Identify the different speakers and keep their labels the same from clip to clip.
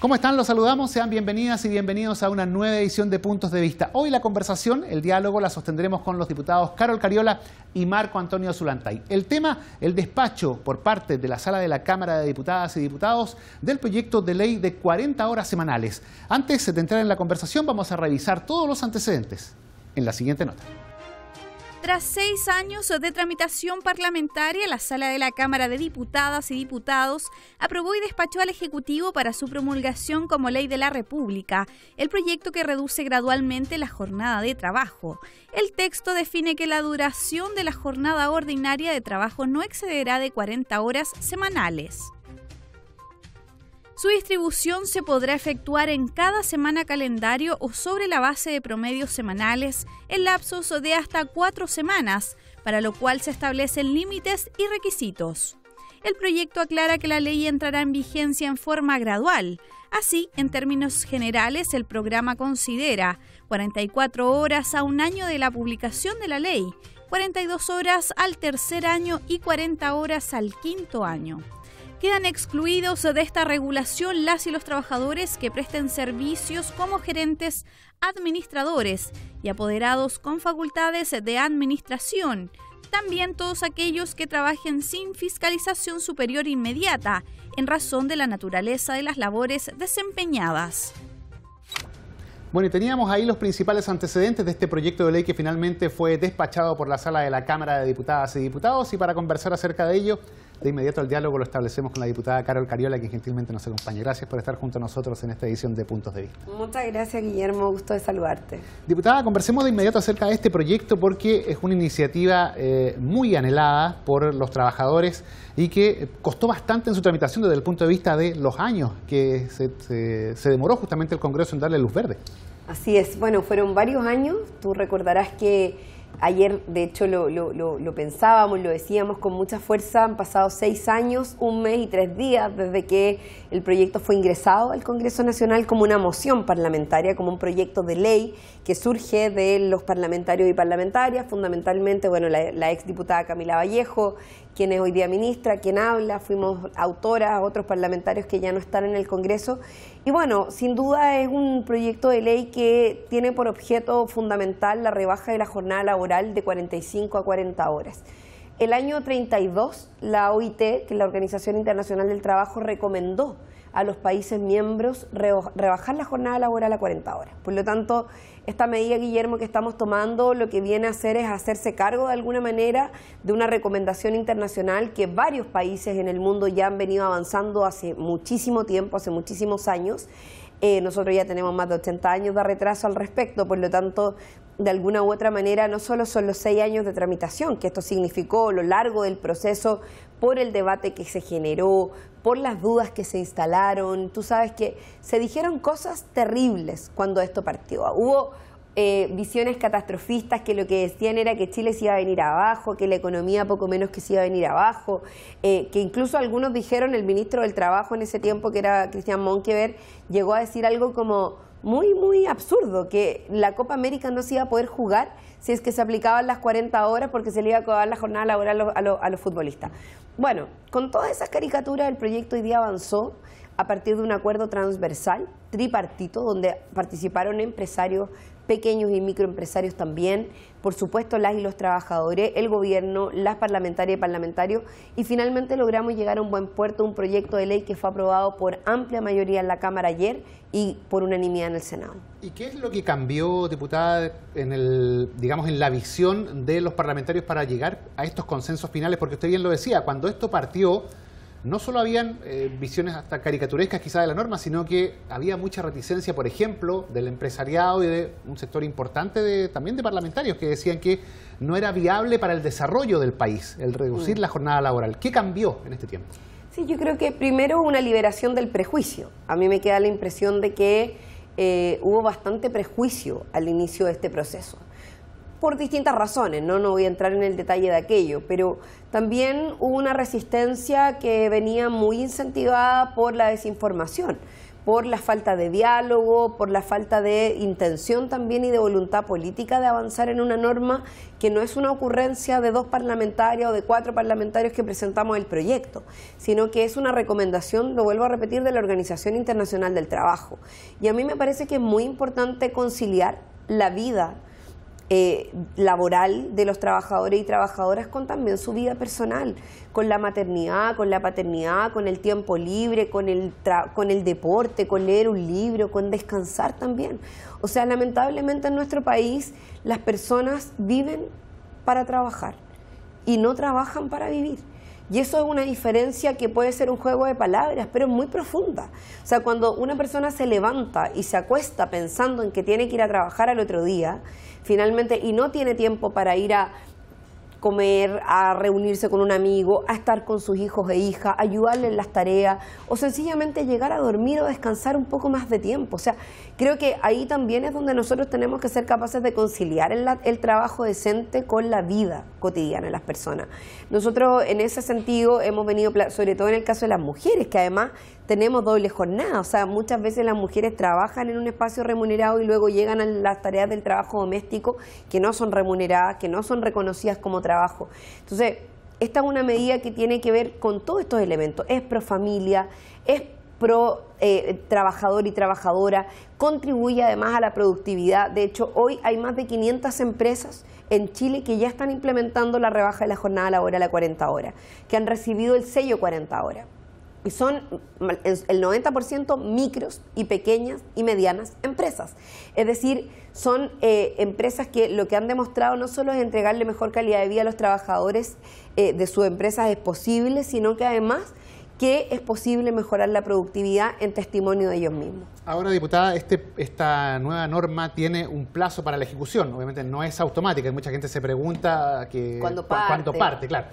Speaker 1: ¿Cómo están? Los saludamos, sean bienvenidas y bienvenidos a una nueva edición de Puntos de Vista. Hoy la conversación, el diálogo, la sostendremos con los diputados Carol Cariola y Marco Antonio Zulantay. El tema, el despacho por parte de la sala de la Cámara de Diputadas y Diputados del proyecto de ley de 40 horas semanales. Antes de entrar en la conversación vamos a revisar todos los antecedentes en la siguiente nota.
Speaker 2: Tras seis años de tramitación parlamentaria, la sala de la Cámara de Diputadas y Diputados aprobó y despachó al Ejecutivo para su promulgación como ley de la República, el proyecto que reduce gradualmente la jornada de trabajo. El texto define que la duración de la jornada ordinaria de trabajo no excederá de 40 horas semanales. Su distribución se podrá efectuar en cada semana calendario o sobre la base de promedios semanales en lapsos de hasta cuatro semanas, para lo cual se establecen límites y requisitos. El proyecto aclara que la ley entrará en vigencia en forma gradual. Así, en términos generales, el programa considera 44 horas a un año de la publicación de la ley, 42 horas al tercer año y 40 horas al quinto año. Quedan excluidos de esta regulación las y los trabajadores que presten servicios como gerentes, administradores y apoderados con facultades de administración. También todos aquellos que trabajen sin fiscalización superior inmediata en razón de la naturaleza de las labores desempeñadas.
Speaker 1: Bueno, y teníamos ahí los principales antecedentes de este proyecto de ley que finalmente fue despachado por la sala de la Cámara de Diputadas y Diputados. Y para conversar acerca de ello, de inmediato el diálogo lo establecemos con la diputada Carol Cariola, que gentilmente nos acompaña. Gracias por estar junto a nosotros en esta edición de Puntos de Vista.
Speaker 3: Muchas gracias, Guillermo. Gusto de saludarte.
Speaker 1: Diputada, conversemos de inmediato acerca de este proyecto porque es una iniciativa eh, muy anhelada por los trabajadores y que costó bastante en su tramitación desde el punto de vista de los años que se, se demoró justamente el Congreso en darle luz verde.
Speaker 3: Así es. Bueno, fueron varios años. Tú recordarás que Ayer, de hecho, lo, pensábamos, lo decíamos con mucha fuerza. Han pasado seis años, un mes y tres días desde que el proyecto fue ingresado al Congreso Nacional como una moción parlamentaria, como un proyecto de ley que surge de los parlamentarios y parlamentarias, fundamentalmente, bueno, la, exdiputada Camila Vallejo, quien es hoy día ministra, quien habla, fuimos autoras, otros parlamentarios que ya no están en el Congreso. Y bueno, sin duda es un proyecto de ley que tiene por objeto fundamental la rebaja de la jornada laboral de 45 a 40 horas el año 32 la OIT, que es la Organización Internacional del Trabajo, recomendó a los países miembros rebajar la jornada laboral a 40 horas. Por lo tanto, esta medida, Guillermo, que estamos tomando, lo que viene a hacer es hacerse cargo de alguna manera de una recomendación internacional que varios países en el mundo ya han venido avanzando hace muchísimo tiempo, hace muchísimos años, eh, nosotros ya tenemos más de 80 años de retraso al respecto, por lo tanto, de alguna u otra manera, no solo son los seis años de tramitación, que esto significó lo largo del proceso por el debate que se generó, por las dudas que se instalaron. Tú sabes que se dijeron cosas terribles cuando esto partió. Hubo eh, visiones catastrofistas que lo que decían era que Chile se iba a venir abajo, que la economía poco menos que se iba a venir abajo, eh, que incluso algunos dijeron, el ministro del Trabajo en ese tiempo, que era Cristian Monkever, llegó a decir algo como muy, muy absurdo, que la Copa América no se iba a poder jugar si es que se aplicaban las 40 horas porque se le iba a cobrar la jornada laboral a los, a los futbolistas. Bueno, con todas esas caricaturas el proyecto hoy día avanzó a partir de un acuerdo transversal, tripartito, donde participaron empresarios, pequeños y microempresarios también, por supuesto las y los trabajadores, el gobierno, las parlamentarias y parlamentarios, y finalmente logramos llegar a un buen puerto, un proyecto de ley que fue aprobado por amplia mayoría en la Cámara ayer y por unanimidad en el Senado.
Speaker 1: ¿Y qué es lo que cambió, diputada, en el, digamos, en la visión de los parlamentarios para llegar a estos consensos finales? Porque usted bien lo decía, cuando esto partió no solo habían eh, visiones hasta caricaturescas quizá de la norma, sino que había mucha reticencia, por ejemplo, del empresariado y de un sector importante de, también de parlamentarios que decían que no era viable para el desarrollo del país el reducir mm. la jornada laboral. ¿Qué cambió en este tiempo?
Speaker 3: Sí, yo creo que primero una liberación del prejuicio. A mí me queda la impresión de que eh, hubo bastante prejuicio al inicio de este proceso por distintas razones, ¿no? no voy a entrar en el detalle de aquello, pero también hubo una resistencia que venía muy incentivada por la desinformación, por la falta de diálogo, por la falta de intención también y de voluntad política de avanzar en una norma que no es una ocurrencia de dos parlamentarios o de cuatro parlamentarios que presentamos el proyecto, sino que es una recomendación, lo vuelvo a repetir, de la Organización Internacional del Trabajo. Y a mí me parece que es muy importante conciliar la vida eh, laboral de los trabajadores y trabajadoras con también su vida personal, con la maternidad, con la paternidad, con el tiempo libre, con el, con el deporte, con leer un libro, con descansar también. O sea, lamentablemente en nuestro país las personas viven para trabajar y no trabajan para vivir. Y eso es una diferencia que puede ser un juego de palabras, pero es muy profunda. O sea, cuando una persona se levanta y se acuesta pensando en que tiene que ir a trabajar al otro día, finalmente y no tiene tiempo para ir a comer, a reunirse con un amigo, a estar con sus hijos e hijas, ayudarle en las tareas o sencillamente llegar a dormir o descansar un poco más de tiempo. O sea, creo que ahí también es donde nosotros tenemos que ser capaces de conciliar el, el trabajo decente con la vida cotidiana de las personas. Nosotros en ese sentido hemos venido, sobre todo en el caso de las mujeres, que además tenemos doble jornada, o sea, muchas veces las mujeres trabajan en un espacio remunerado y luego llegan a las tareas del trabajo doméstico que no son remuneradas, que no son reconocidas como trabajo. Entonces, esta es una medida que tiene que ver con todos estos elementos, es pro familia, es pro eh, trabajador y trabajadora, contribuye además a la productividad. De hecho, hoy hay más de 500 empresas en Chile que ya están implementando la rebaja de la jornada laboral a 40 horas, que han recibido el sello 40 horas y son el 90% micros y pequeñas y medianas empresas. Es decir, son eh, empresas que lo que han demostrado no solo es entregarle mejor calidad de vida a los trabajadores eh, de sus empresas es posible, sino que además que es posible mejorar la productividad en testimonio de ellos mismos.
Speaker 1: Ahora, diputada, este, esta nueva norma tiene un plazo para la ejecución. Obviamente no es automática. Mucha gente se pregunta que, ¿Cuándo parte? ¿cuándo parte? Claro.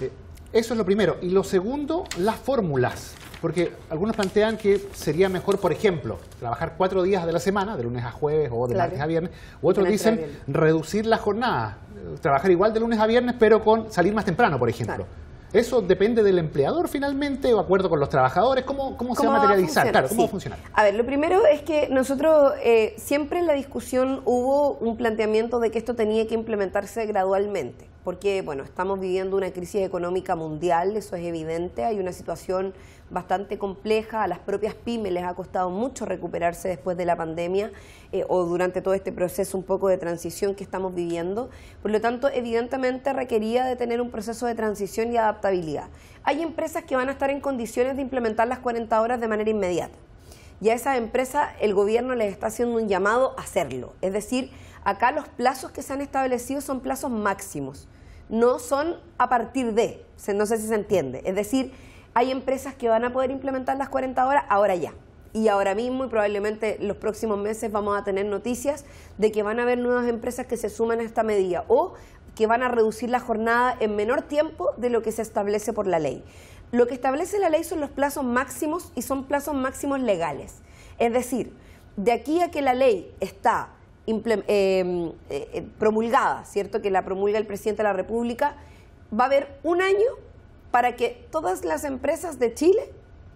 Speaker 1: Eh, eso es lo primero. Y lo segundo, las fórmulas. Porque algunos plantean que sería mejor, por ejemplo, trabajar cuatro días de la semana, de lunes a jueves o de martes a viernes. U otros dicen reducir la jornada, trabajar igual de lunes a viernes, pero con salir más temprano, por ejemplo. Eso depende del empleador finalmente, o acuerdo con los trabajadores, ¿cómo, cómo, cómo se va a materializar? Claro, ¿cómo va a funcionar?
Speaker 3: A ver, lo primero es que nosotros eh, siempre en la discusión hubo un planteamiento de que esto tenía que implementarse gradualmente porque bueno, estamos viviendo una crisis económica mundial, eso es evidente, hay una situación bastante compleja, a las propias pymes les ha costado mucho recuperarse después de la pandemia eh, o durante todo este proceso un poco de transición que estamos viviendo, por lo tanto, evidentemente requería de tener un proceso de transición y adaptabilidad. Hay empresas que van a estar en condiciones de implementar las 40 horas de manera inmediata. Y a esas empresas el gobierno les está haciendo un llamado a hacerlo, es decir, Acá los plazos que se han establecido son plazos máximos, no son a partir de, no sé si se entiende. Es decir, hay empresas que van a poder implementar las 40 horas ahora ya. Y ahora mismo y probablemente los próximos meses vamos a tener noticias de que van a haber nuevas empresas que se suman a esta medida o que van a reducir la jornada en menor tiempo de lo que se establece por la ley. Lo que establece la ley son los plazos máximos y son plazos máximos legales. Es decir, de aquí a que la ley está eh, eh, eh, promulgada, ¿cierto? Que la promulga el presidente de la República, va a haber un año para que todas las empresas de Chile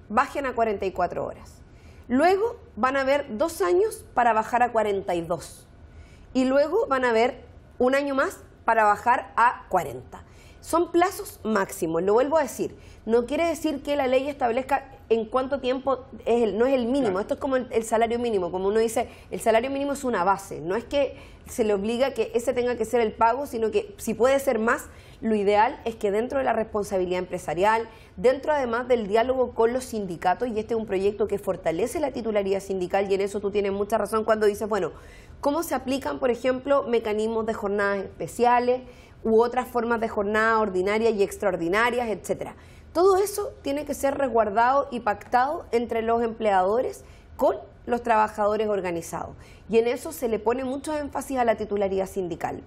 Speaker 3: bajen a 44 horas. Luego van a haber dos años para bajar a 42. Y luego van a haber un año más para bajar a 40. Son plazos máximos, lo vuelvo a decir. No quiere decir que la ley establezca en cuánto tiempo no es el mínimo. Esto es como el, el, salario mínimo. Como uno dice, el salario mínimo es una base. No es que se le obliga que ese tenga que ser el pago, sino que si puede ser más, lo ideal es que dentro de la responsabilidad empresarial, dentro además del diálogo con los sindicatos, y este es un proyecto que fortalece la titularidad sindical, y en eso tú tienes mucha razón cuando dices, bueno, ¿cómo se aplican, por ejemplo, mecanismos de jornadas especiales? u otras formas de jornada ordinarias y extraordinarias, etcétera. Todo eso tiene que ser resguardado y pactado entre los empleadores con los trabajadores organizados. Y en eso se le pone mucho énfasis a la titularidad sindical.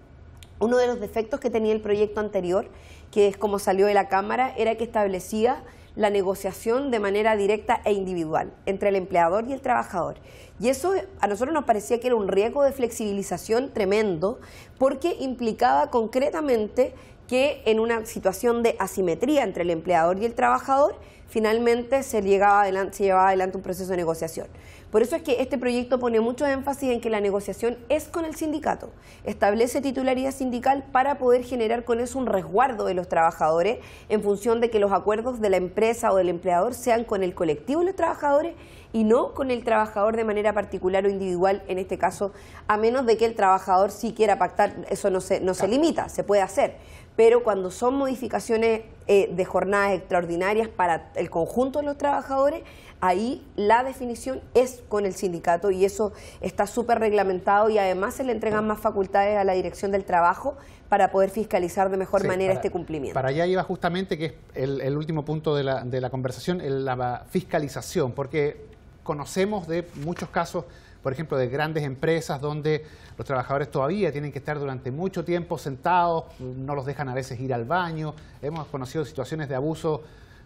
Speaker 3: Uno de los defectos que tenía el proyecto anterior, que es como salió de la Cámara, era que establecía la negociación de manera directa e individual entre el empleador y el trabajador. Y eso a nosotros nos parecía que era un riesgo de flexibilización tremendo porque implicaba concretamente que en una situación de asimetría entre el empleador y el trabajador, finalmente se, llegaba adelante, llevaba adelante un proceso de negociación. Por eso es que este proyecto pone mucho énfasis en que la negociación es con el sindicato, establece titularidad sindical para poder generar con eso un resguardo de los trabajadores en función de que los acuerdos de la empresa o del empleador sean con el colectivo de los trabajadores y no con el trabajador de manera particular o individual, en este caso, a menos de que el trabajador sí quiera pactar, eso no se limita, se puede hacer. Pero cuando son modificaciones eh, de jornadas extraordinarias para el conjunto de los trabajadores, ahí la definición es con el sindicato y eso está súper reglamentado y además se le entregan más facultades a la dirección del trabajo para poder fiscalizar de mejor manera este cumplimiento.
Speaker 1: Para allá iba justamente, que es el, último punto de la, de la conversación, la fiscalización, porque conocemos de muchos casos por ejemplo, de grandes empresas donde los trabajadores todavía tienen que estar durante mucho tiempo sentados, no los dejan a veces ir al baño. Hemos conocido situaciones de abuso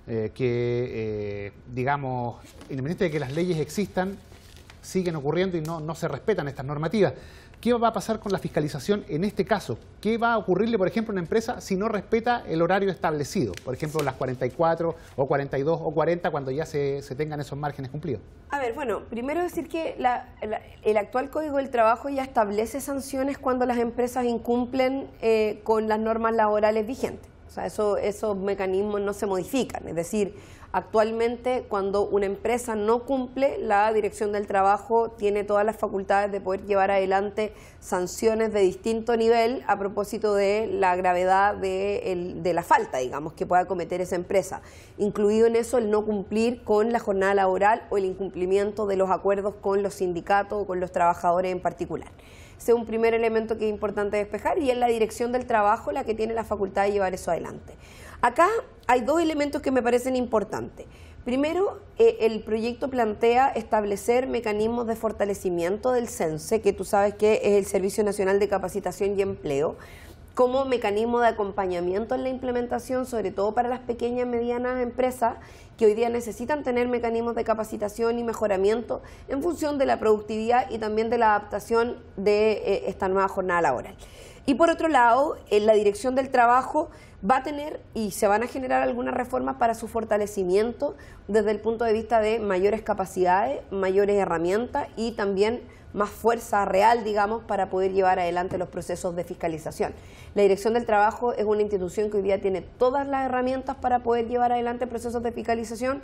Speaker 1: eh, que, eh, digamos, independiente de que las leyes existan, siguen ocurriendo y no se respetan estas normativas. ¿Qué va a pasar con la fiscalización en este caso? ¿Qué va a ocurrirle, por ejemplo, a una empresa si no respeta el horario establecido? Por ejemplo, las 44 o 42 o 40 cuando ya se, tengan esos márgenes cumplidos.
Speaker 3: A ver, bueno, primero decir que el actual Código del Trabajo ya establece sanciones cuando las empresas incumplen eh, con las normas laborales vigentes. O sea, esos mecanismos no se modifican. Es decir, Actualmente, cuando una empresa no cumple, la Dirección del Trabajo tiene todas las facultades de poder llevar adelante sanciones de distinto nivel a propósito de la gravedad de, la falta, digamos, que pueda cometer esa empresa. Incluido en eso el no cumplir con la jornada laboral o el incumplimiento de los acuerdos con los sindicatos o con los trabajadores en particular. Ese es un primer elemento que es importante despejar y es la Dirección del Trabajo la que tiene la facultad de llevar eso adelante. Acá hay dos elementos que me parecen importantes. Primero, eh, el proyecto plantea establecer mecanismos de fortalecimiento del CENSE, que tú sabes que es el Servicio Nacional de Capacitación y Empleo, como mecanismo de acompañamiento en la implementación, sobre todo para las pequeñas y medianas empresas que hoy día necesitan tener mecanismos de capacitación y mejoramiento en función de la productividad y también de la adaptación de eh, esta nueva jornada laboral. Y por otro lado, eh, la dirección del trabajo va a tener y se van a generar algunas reformas para su fortalecimiento desde el punto de vista de mayores capacidades, mayores herramientas y también más fuerza real, digamos, para poder llevar adelante los procesos de fiscalización. La Dirección del Trabajo es una institución que hoy día tiene todas las herramientas para poder llevar adelante procesos de fiscalización organización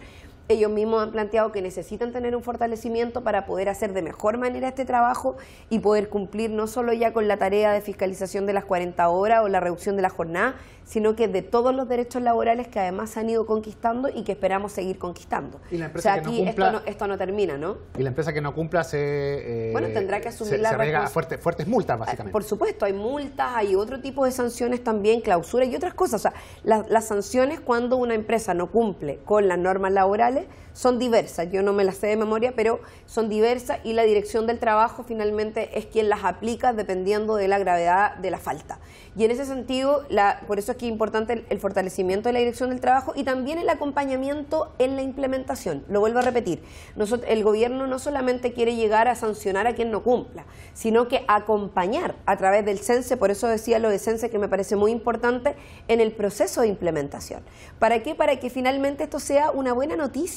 Speaker 3: ellos mismos han planteado que necesitan tener un fortalecimiento para poder hacer de mejor manera este trabajo y poder cumplir no solo ya con la tarea de fiscalización de las 40 horas o la reducción de la jornada, sino que de todos los derechos laborales que además se han ido conquistando y que esperamos seguir conquistando. Y o sea, que aquí esto, no, termina, ¿no?
Speaker 1: Y la empresa que no cumpla se... Eh, bueno, tendrá que asumir la... Se fuerte, fuertes multas, ah, básicamente.
Speaker 3: Por supuesto, hay multas, hay otro tipo de sanciones también, clausura y otras cosas. O sea, las sanciones cuando una empresa no cumple con las normas laborales son diversas. Yo no me las sé de memoria, pero son diversas y la dirección del trabajo finalmente es quien las aplica dependiendo de la gravedad de la falta. Y en ese sentido, por eso es que es importante el, fortalecimiento de la dirección del trabajo y también el acompañamiento en la implementación. Lo vuelvo a repetir, el gobierno no solamente quiere llegar a sancionar a quien no cumpla, sino que acompañar a través del CENSE, por eso decía lo de CENSE que me parece muy importante, en el proceso de implementación. ¿Para qué? Para que finalmente esto sea una buena noticia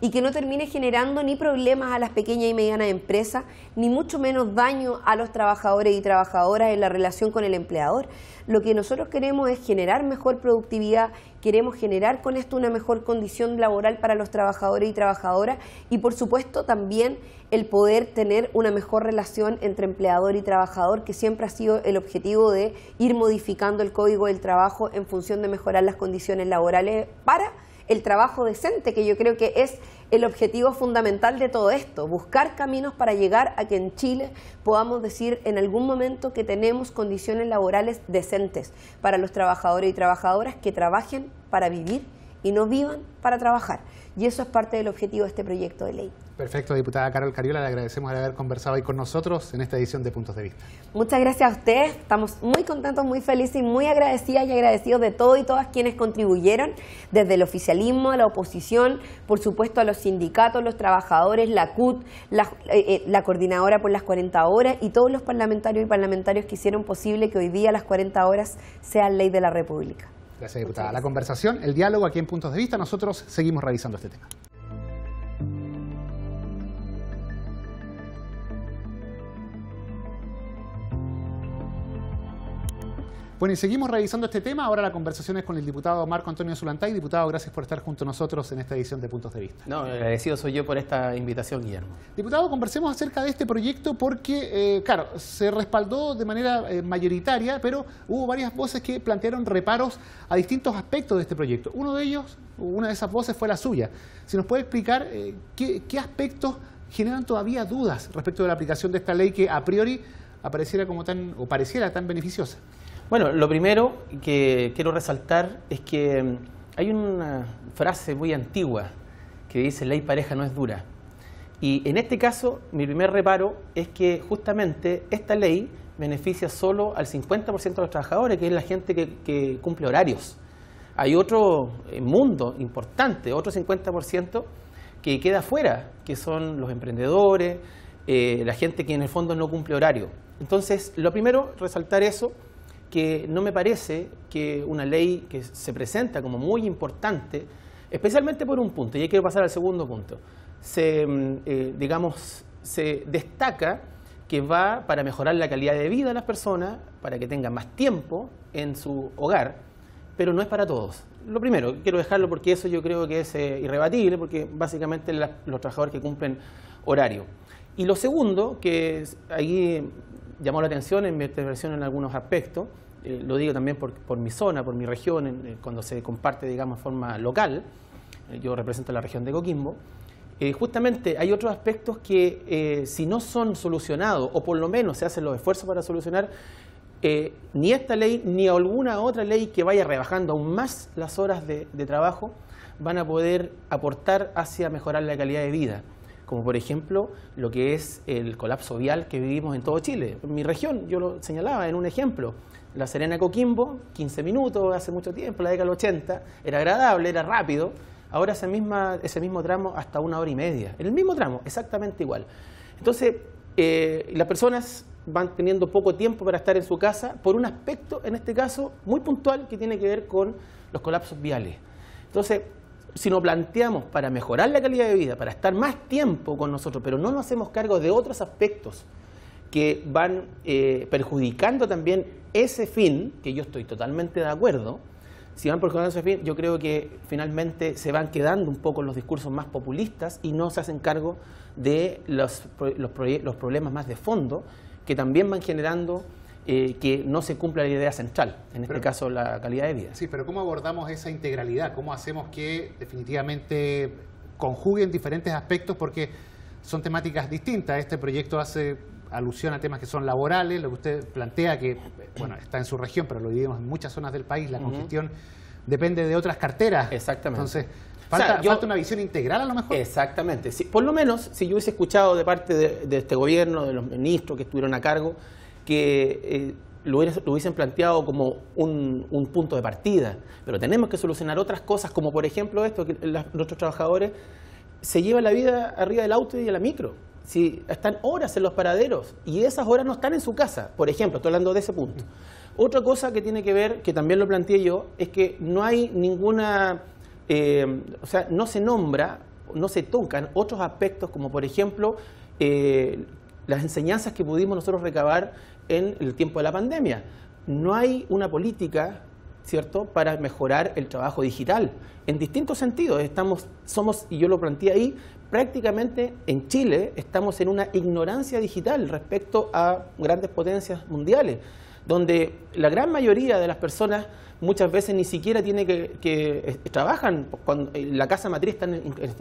Speaker 3: y que no termine generando ni problemas a las pequeñas y medianas empresas, ni mucho menos daño a los trabajadores y trabajadoras en la relación con el empleador. Lo que nosotros queremos es generar mejor productividad, queremos generar con esto una mejor condición laboral para los trabajadores y trabajadoras y por supuesto también el poder tener una mejor relación entre empleador y trabajador, que siempre ha sido el objetivo de ir modificando el código del trabajo en función de mejorar las condiciones laborales para el trabajo decente, que yo creo que es el objetivo fundamental de todo esto, buscar caminos para llegar a que en Chile podamos decir en algún momento que tenemos condiciones laborales decentes para los trabajadores y trabajadoras que trabajen para vivir y no vivan para trabajar. Y eso es parte del objetivo de este proyecto de ley.
Speaker 1: Perfecto, diputada Carol Cariola, le agradecemos el haber conversado hoy con nosotros en esta edición de Puntos de Vista.
Speaker 3: Muchas gracias a ustedes, estamos muy contentos, muy felices y muy agradecidas y agradecidos de todo y todas quienes contribuyeron, desde el oficialismo, a la oposición, por supuesto a los sindicatos, los trabajadores, la CUT, la, eh, eh, coordinadora por las 40 horas y todos los parlamentarios y parlamentarios que hicieron posible que hoy día las 40 horas sean ley de la República.
Speaker 1: Gracias, diputada. La conversación, el diálogo aquí en Puntos de Vista, nosotros seguimos revisando este tema. Bueno, y seguimos revisando este tema. Ahora la conversación es con el diputado Marco Antonio Zulantay. Diputado, gracias por estar junto a nosotros en esta edición de Puntos de Vista.
Speaker 4: No, agradecido soy yo por esta invitación, Guillermo.
Speaker 1: Diputado, conversemos acerca de este proyecto porque, eh, claro, se respaldó de manera eh, mayoritaria, pero hubo varias voces que plantearon reparos a distintos aspectos de este proyecto. Uno de ellos, una de esas voces fue la suya. Si nos puede explicar eh, qué, qué aspectos generan todavía dudas respecto de la aplicación de esta ley que a priori
Speaker 4: apareciera como tan, o pareciera tan beneficiosa. Bueno, lo primero que quiero resaltar es que mm, hay una frase muy antigua que dice ley pareja no es dura. Y en este caso, mi primer reparo es que justamente esta ley beneficia solo al 50% de los trabajadores, que es la gente que, cumple horarios. Hay otro eh, mundo importante, otro 50% que queda fuera, que son los emprendedores, eh, la gente que en el fondo no cumple horario. Entonces, lo primero, resaltar eso que no me parece que una ley que se presenta como muy importante, especialmente por un punto, y ahí quiero pasar al segundo punto, se, mm, eh, digamos, se destaca que va para mejorar la calidad de vida de las personas, para que tengan más tiempo en su hogar, pero no es para todos. Lo primero, quiero dejarlo porque eso yo creo que es eh, irrebatible, porque básicamente los trabajadores que cumplen horario. Y lo segundo, que ahí llamó la atención en mi intervención en algunos aspectos, eh, lo digo también por, mi zona, por mi región, eh, cuando se comparte, digamos, de forma local, eh, yo represento la región de Coquimbo, justamente hay otros aspectos que si no son solucionados, o por lo menos se hacen los esfuerzos para solucionar, ni esta ley ni alguna otra ley que vaya rebajando aún más las horas de trabajo van a poder aportar hacia mejorar la calidad de vida como por ejemplo lo que es el colapso vial que vivimos en todo Chile. En mi región, yo lo señalaba en un ejemplo, la Serena Coquimbo, 15 minutos hace mucho tiempo, la década del 80, era agradable, era rápido, ahora ese, misma, ese mismo tramo hasta una hora y media, en el mismo tramo, exactamente igual. Entonces, eh, las personas van teniendo poco tiempo para estar en su casa por un aspecto, en este caso, muy puntual que tiene que ver con los colapsos viales. Entonces, si nos planteamos para mejorar la calidad de vida, para estar más tiempo con nosotros, pero no nos hacemos cargo de otros aspectos que van eh, perjudicando también ese fin, que yo estoy totalmente de acuerdo, si van perjudicando ese fin, yo creo que finalmente se van quedando un poco los discursos más populistas y no se hacen cargo de los, los problemas más de fondo que también van generando eh, que no se cumpla la idea central, en este caso la calidad de vida. Sí, pero ¿cómo
Speaker 1: abordamos esa integralidad? ¿Cómo hacemos que definitivamente conjuguen diferentes aspectos? Porque son temáticas distintas. Este proyecto hace alusión a temas que son laborales, lo que usted plantea, que bueno, está en su región, pero lo vivimos en muchas zonas del país, la congestión
Speaker 4: depende de otras carteras. Exactamente. Entonces, Falta, una visión integral a lo mejor. Exactamente. por lo menos, si yo hubiese escuchado de parte de, este gobierno, de los ministros que estuvieron a cargo, que eh, lo, hubiesen planteado como un, punto de partida, pero tenemos que solucionar otras cosas, como por ejemplo esto, que nuestros trabajadores se llevan la vida arriba del auto y de la micro. Si están horas en los paraderos y esas horas no están en su casa, por ejemplo, estoy hablando de ese punto. Otra cosa que tiene que ver, que también lo planteé yo, es que no hay ninguna, eh, o sea, no se nombra, no se tocan otros aspectos como por ejemplo eh, las enseñanzas que pudimos nosotros recabar en el tiempo de la pandemia. No hay una política ¿cierto? para mejorar el trabajo digital. En distintos sentidos, estamos, somos, y yo lo planteé ahí, prácticamente en Chile estamos en una ignorancia digital respecto a grandes potencias mundiales, donde la gran mayoría de las personas muchas veces ni siquiera tiene que, que eh, trabajan. Pues, cuando eh, la casa matriz está,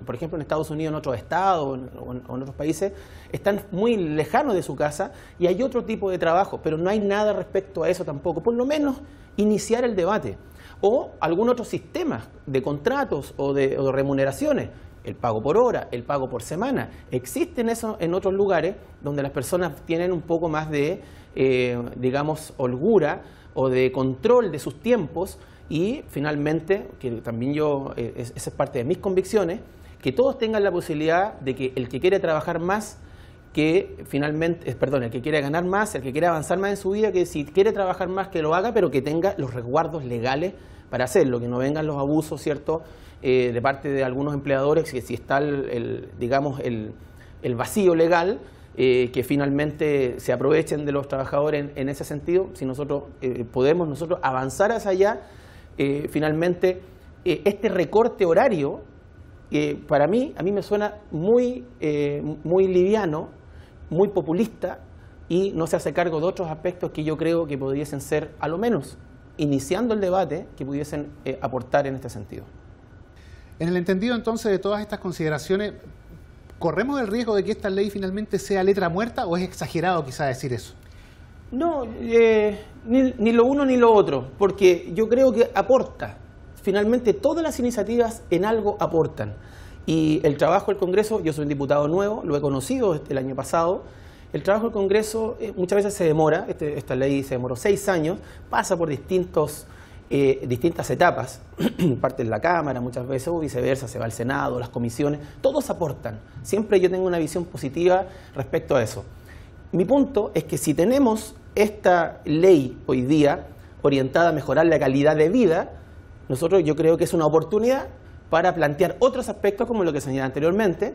Speaker 4: por ejemplo, en Estados Unidos, en otros estados o en, otros países, están muy lejanos de su casa y hay otro tipo de trabajo, pero no hay nada respecto a eso tampoco. Por lo menos iniciar el debate. O algún otro sistema de contratos o de, remuneraciones el pago por hora, el pago por semana. Existen eso en otros lugares donde las personas tienen un poco más de, eh, digamos, holgura o de control de sus tiempos y finalmente, que también yo, eh, esa es parte de mis convicciones, que todos tengan la posibilidad de que el que quiere trabajar más, que finalmente, eh, perdón, el que quiera ganar más, el que quiere avanzar más en su vida, que si quiere trabajar más, que lo haga, pero que tenga los resguardos legales para hacerlo, que no vengan los abusos, ¿cierto?, eh, de parte de algunos empleadores, que si está el digamos, el, el vacío legal, eh, que finalmente se aprovechen de los trabajadores en, ese sentido. Si nosotros eh, podemos nosotros avanzar hacia allá, eh, finalmente este recorte horario, para mí, a mí me suena muy, muy liviano, muy populista y no se hace cargo de otros aspectos que yo creo que pudiesen ser, a lo menos, iniciando el debate, que pudiesen aportar en este sentido. En el entendido entonces de todas estas consideraciones,
Speaker 1: ¿corremos el riesgo de que esta ley finalmente sea letra muerta o es exagerado quizá decir eso?
Speaker 4: No, eh, ni, lo uno ni lo otro, porque yo creo que aporta. Finalmente todas las iniciativas en algo aportan. Y el trabajo del Congreso, yo soy un diputado nuevo, lo he conocido este, el año pasado, el trabajo del Congreso eh, muchas veces se demora, este, esta ley se demoró seis años, pasa por distintos eh, distintas etapas, parte de la Cámara muchas veces o viceversa, se va al Senado, las comisiones, todos aportan. Siempre yo tengo una visión positiva respecto a eso. Mi punto es que si tenemos esta ley hoy día orientada a mejorar la calidad de vida, nosotros yo creo que es una oportunidad para plantear otros aspectos como lo que señalé anteriormente,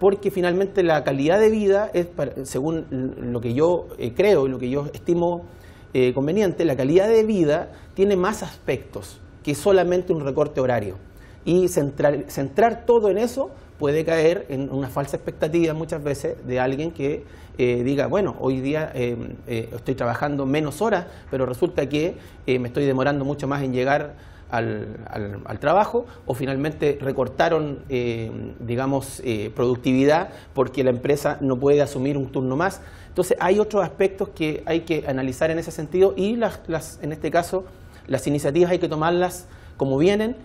Speaker 4: porque finalmente la calidad de vida es, según lo que yo eh, creo y lo que yo estimo, eh, conveniente, la calidad de vida tiene más aspectos que solamente un recorte horario. Y centrar, todo en eso puede caer en una falsa expectativa muchas veces de alguien que eh, diga, bueno, hoy día eh, estoy trabajando menos horas, pero resulta que me estoy demorando mucho más en llegar al trabajo, o finalmente recortaron, digamos, productividad porque la empresa no puede asumir un turno más. Entonces hay otros aspectos que hay que analizar en ese sentido y las, en este caso las iniciativas hay que tomarlas como vienen,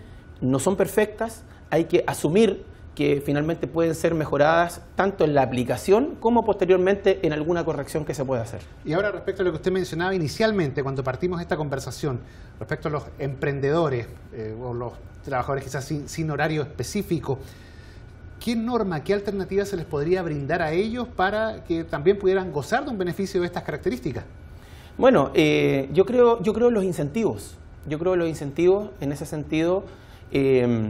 Speaker 4: no son perfectas, hay que asumir que finalmente pueden ser mejoradas tanto en la aplicación como posteriormente en alguna corrección que se pueda hacer.
Speaker 1: Y ahora respecto a lo que usted mencionaba inicialmente cuando partimos esta conversación, respecto a los emprendedores eh, o los trabajadores quizás sin horario específico, ¿qué norma, qué alternativa se les podría brindar a ellos para que también pudieran gozar de un beneficio de estas características?
Speaker 4: Bueno, eh, yo creo, yo creo los incentivos. Yo creo los incentivos, en ese sentido, eh,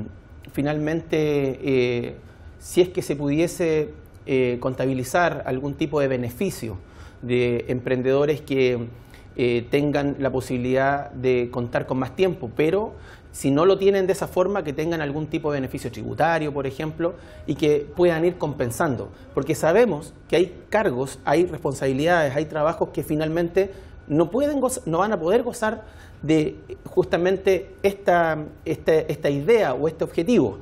Speaker 4: finalmente, eh, si es que se pudiese contabilizar algún tipo de beneficio de emprendedores que tengan la posibilidad de contar con más tiempo, pero si no lo tienen de esa forma, que tengan algún tipo de beneficio tributario, por ejemplo, y que puedan ir compensando. Porque sabemos que hay cargos, hay responsabilidades, hay trabajos que finalmente no, pueden no van a poder gozar de justamente este, esta, idea o este objetivo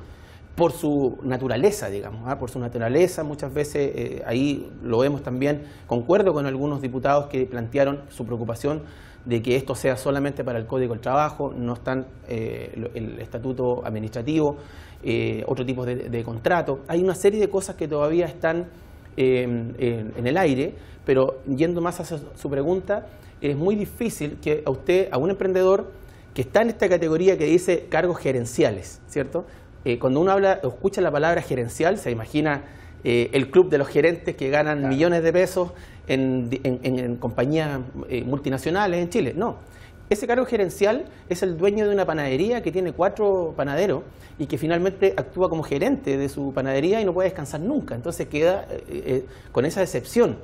Speaker 4: por su naturaleza, digamos, ¿ah? por su naturaleza. Muchas veces eh, ahí lo vemos también, concuerdo con algunos diputados que plantearon su preocupación de que esto sea solamente para el Código del Trabajo, no están eh, el estatuto administrativo, eh, otro tipo de, contrato. Hay una serie de cosas que todavía están eh, en, el aire, pero yendo más a su pregunta, es muy difícil que a usted, a un emprendedor que está en esta categoría que dice cargos gerenciales, ¿cierto? cuando uno habla, escucha la palabra gerencial, se imagina eh, el club de los gerentes que ganan millones de pesos en, en, compañías eh, multinacionales en Chile. No. Ese cargo gerencial es el dueño de una panadería que tiene cuatro panaderos y que finalmente actúa como gerente de su panadería y no puede descansar nunca. Entonces queda eh, con esa decepción.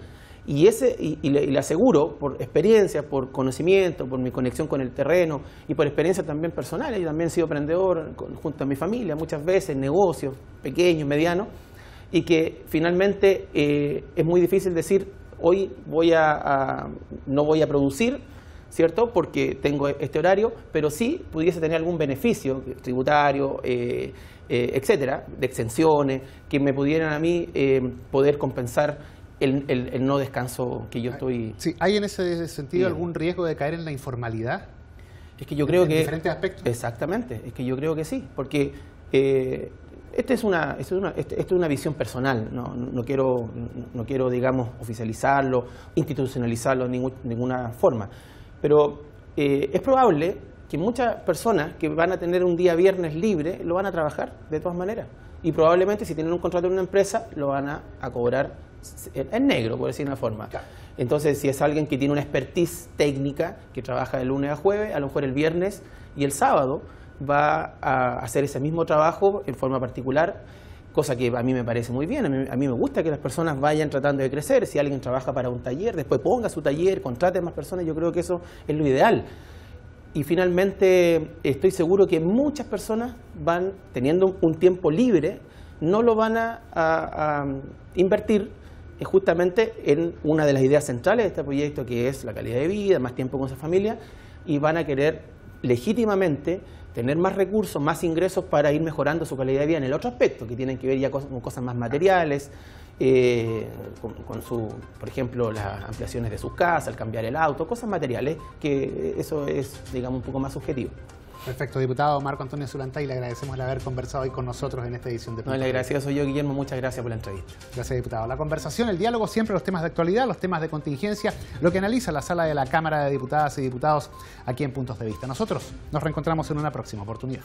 Speaker 4: Y, ese, y, le, aseguro, por experiencia, por conocimiento, por mi conexión con el terreno y por experiencia también personal, yo también he sido emprendedor junto a mi familia muchas veces, negocios pequeños, medianos, y que finalmente eh, es muy difícil decir hoy voy a, no voy a producir, ¿cierto? Porque tengo este horario, pero sí pudiese tener algún beneficio tributario, eh, eh, etcétera, de exenciones, que me pudieran a mí poder compensar el, no descanso que yo estoy. Sí, ¿hay en ese sentido algún riesgo de caer en la informalidad? Es que yo creo que. diferentes aspectos. Exactamente, es que yo creo que sí, porque esta es una, este es una, este, es una visión personal, no, quiero, no quiero, digamos, oficializarlo, institucionalizarlo de ninguna forma, pero eh, es probable que muchas personas que van a tener un día viernes libre lo van a trabajar de todas maneras y probablemente si tienen un contrato en una empresa lo van a, cobrar en negro, por decir una forma. Entonces, si es alguien que tiene una expertise técnica, que trabaja de lunes a jueves, a lo mejor el viernes y el sábado, va a hacer ese mismo trabajo en forma particular, cosa que a mí me parece muy bien, a mí, me gusta que las personas vayan tratando de crecer, si alguien trabaja para un taller, después ponga su taller, contrate más personas, yo creo que eso es lo ideal. Y finalmente estoy seguro que muchas personas van teniendo un tiempo libre, no lo van a, a invertir eh, justamente en una de las ideas centrales de este proyecto, que es la calidad de vida, más tiempo con su familia, y van a querer legítimamente tener más recursos, más ingresos para ir mejorando su calidad de vida en el otro aspecto, que tienen que ver ya con cosas más materiales, eh, con, su, por ejemplo, las ampliaciones de sus casas, el cambiar el auto, cosas materiales, que eh, eso es, digamos, un poco más subjetivo.
Speaker 1: Perfecto, diputado Marco Antonio Zulantay, le agradecemos el haber conversado hoy con nosotros en esta edición de Punto No, le agradecido
Speaker 4: soy yo, Guillermo, muchas gracias por la
Speaker 1: entrevista. Gracias, diputado. La conversación, el diálogo, siempre los temas de actualidad, los temas de contingencia, lo que analiza la sala de la Cámara de Diputadas y Diputados aquí en Puntos de Vista. Nosotros nos reencontramos en una próxima oportunidad.